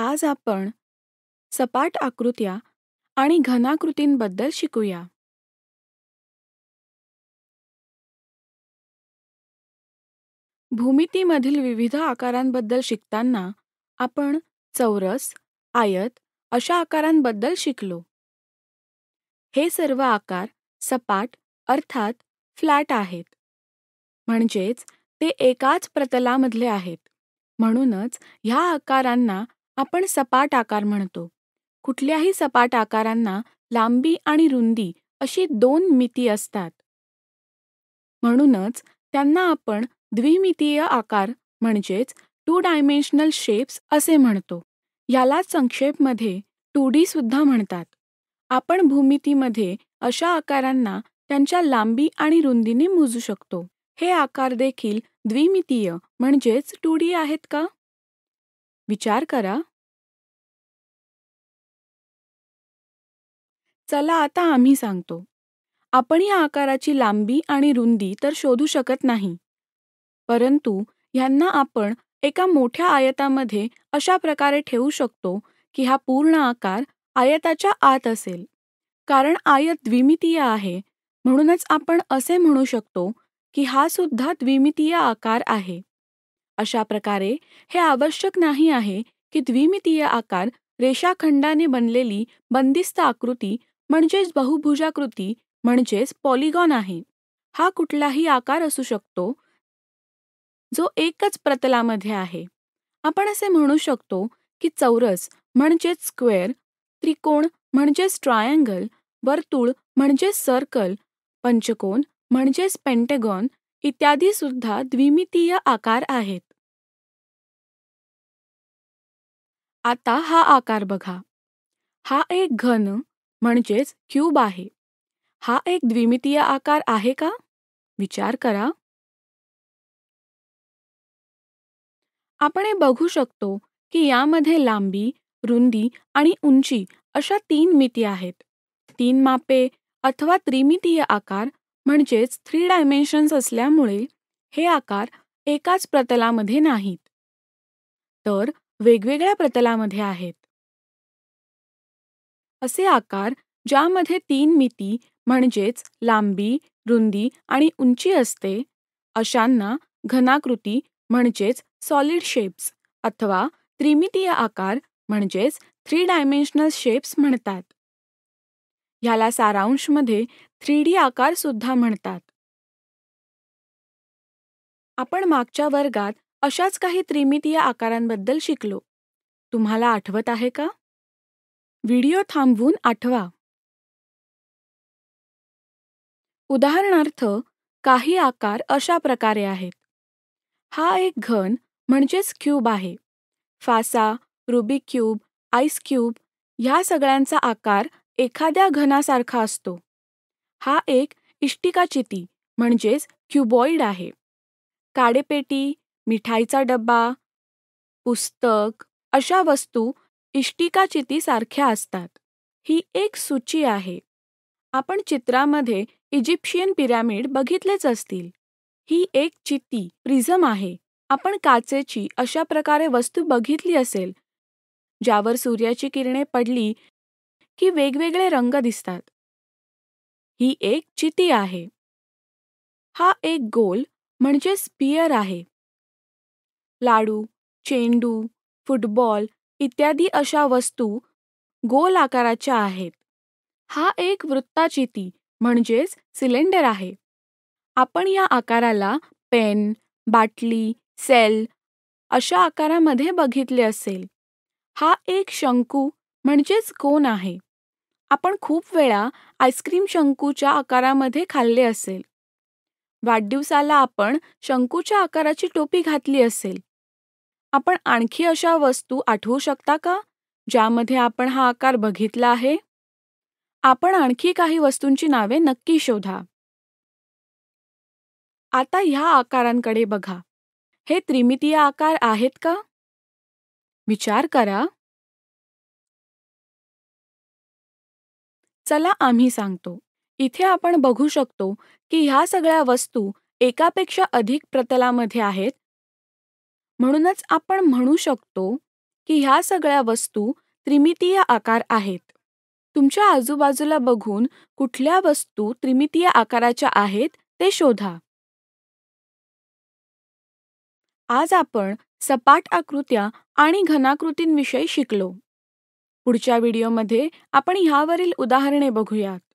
आज आपण सपाट आकृत्या आणि घनाकृतींबद्दल शिकूया भूमितीमधील विविध आकारांबद्दल शिकताना आपण चौरस आयत अशा आकारांबद्दल शिकलो हे सर्व आकार सपाट अर्थात फ्लॅट आहेत म्हणजेच ते एकाच प्रतलामधले आहेत म्हणूनच ह्या आकारांना आपण सपाट आकार म्हणतो कुठल्याही सपाट आकारांना लांबी आणि रुंदी अशी दोन मिती असतात म्हणूनच त्यांना आपण द्विमितीय आकार म्हणजेच टू डायमेन्शनल शेप्स असे म्हणतो याला संक्षेपमध्ये टू डी सुद्धा म्हणतात आपण भूमितीमध्ये अशा आकारांना त्यांच्या लांबी आणि रुंदीने मोजू शकतो हे आकार देखील द्विमितीय म्हणजेच टू डी आहेत का विचार करा चला आता आम्ही सांगतो आपण या आकाराची लांबी आणि रुंदी तर शोधू शकत नाही परंतु ह्यांना आपण एका मोठ्या आयतामध्ये अशा प्रकारे ठेवू शकतो की हा पूर्ण आकार आयताच्या आत असेल कारण आयत द्विमितीय आहे म्हणूनच आपण असे म्हणू शकतो की हा सुद्धा द्विमितीय आकार आहे अशा प्रकारे हे आवश्यक नाही आहे की द्विमितीय आकार रेषाखंडाने बनलेली बंदिस्त आकृती म्हणजेच बहुभुजाकृती म्हणजेच पॉलिगॉन आहे हा कुठलाही आकार असू शकतो जो एकच प्रतलामध्ये आहे आपण असे म्हणू शकतो की चौरस म्हणजेच स्क्वेअर त्रिकोण म्हणजेच ट्रायंगल वर्तुळ म्हणजेच सर्कल पंचकोन म्हणजेच पेंटेगॉन इत्यादी सुद्धा द्विमितीय आकार आहेत आता हा आकार बघा हा एक घन म्हणजेच क्यूब आहे हा एक द्विमितीय आकार आहे का विचार करा आपण हे बघू शकतो की यामध्ये लांबी रुंदी आणि उंची अशा तीन मिती आहेत तीन मापे अथवा त्रिमितीय आकार म्हणजेच थ्री डायमेन्शन्स असल्यामुळे हे आकार एकाच प्रतलामध्ये नाहीत तर वेगवेगळ्या प्रतलामध्ये आहेत असे आकार ज्यामध्ये तीन मिती म्हणजेच लांबी रुंदी आणि उंची असते अशांना घनाकृती म्हणजेच सॉलिड शेप्स अथवा त्रिमितीय आकार म्हणजेच थ्री डायमेन्शनल शेप्स म्हणतात ह्याला सारांशमध्ये थ्री डी आकार सुद्धा म्हणतात आपण मागच्या वर्गात अशाच काही त्रिमितीय आकारांबद्दल शिकलो तुम्हाला आठवत आहे का व्हिडिओ थांबवून आठवा उदाहरणार्थ काही आकार अशा प्रकारे आहेत हा एक घन म्हणजेच क्यूब आहे फासा रुबी क्यूब आईस क्यूब ह्या सगळ्यांचा आकार एखाद्या घनासारखा असतो हा एक इष्टिकाचिती म्हणजेच क्यूबॉइड आहे काडेपेटी मिठाईचा डब्बा पुस्तक अशा वस्तू इष्टिकाचिती सारख्या असतात ही एक सूची आहे आपण चित्रामध्ये इजिप्शियन पिरॅमिड बघितलेच असतील ही एक चिती प्रिझम आहे आपण काचेची अशा प्रकारे वस्तू बघितली असेल ज्यावर सूर्याची किरणे पडली की वेगवेगळे रंग दिसतात ही एक चिती आहे हा एक गोल म्हणजे स्पियर आहे लाडू चेंडू फुटबॉल इत्यादी अशा वस्तू गोल आकाराच्या आहेत हा एक वृत्ताचिती म्हणजेच सिलेंडर आहे आपण या आकाराला पेन बाटली सेल अशा आकारामध्ये बघितले असेल हा एक शंकू म्हणजेच कोण आहे आपण खूप वेळा आईस्क्रीम शंकूच्या आकारामध्ये खाल्ले असेल वाढदिवसाला आपण शंकूच्या आकाराची टोपी घातली असेल आपण आणखी अशा वस्तू आठवू शकता का ज्यामध्ये आपण हा आकार बघितला आहे आपण आणखी काही वस्तूंची नावे नक्की शोधा आता ह्या आकारांकडे बघा हे त्रिमितीय आकार आहेत का विचार करा चला आम्ही सांगतो इथे आपण बघू शकतो की ह्या सगळ्या वस्तू एकापेक्षा अधिक प्रतलामध्ये आहेत म्हणूनच आपण म्हणू शकतो की ह्या सगळ्या वस्तू त्रिमितीय आकार आहेत तुमच्या आजूबाजूला बघून कुठल्या वस्तू त्रिमितीय आकाराच्या आहेत ते शोधा आज आपण सपाट आकृत्या आणि घनाकृतींविषयी शिकलो पुढच्या व्हिडिओमध्ये आपण ह्यावरील उदाहरणे बघूयात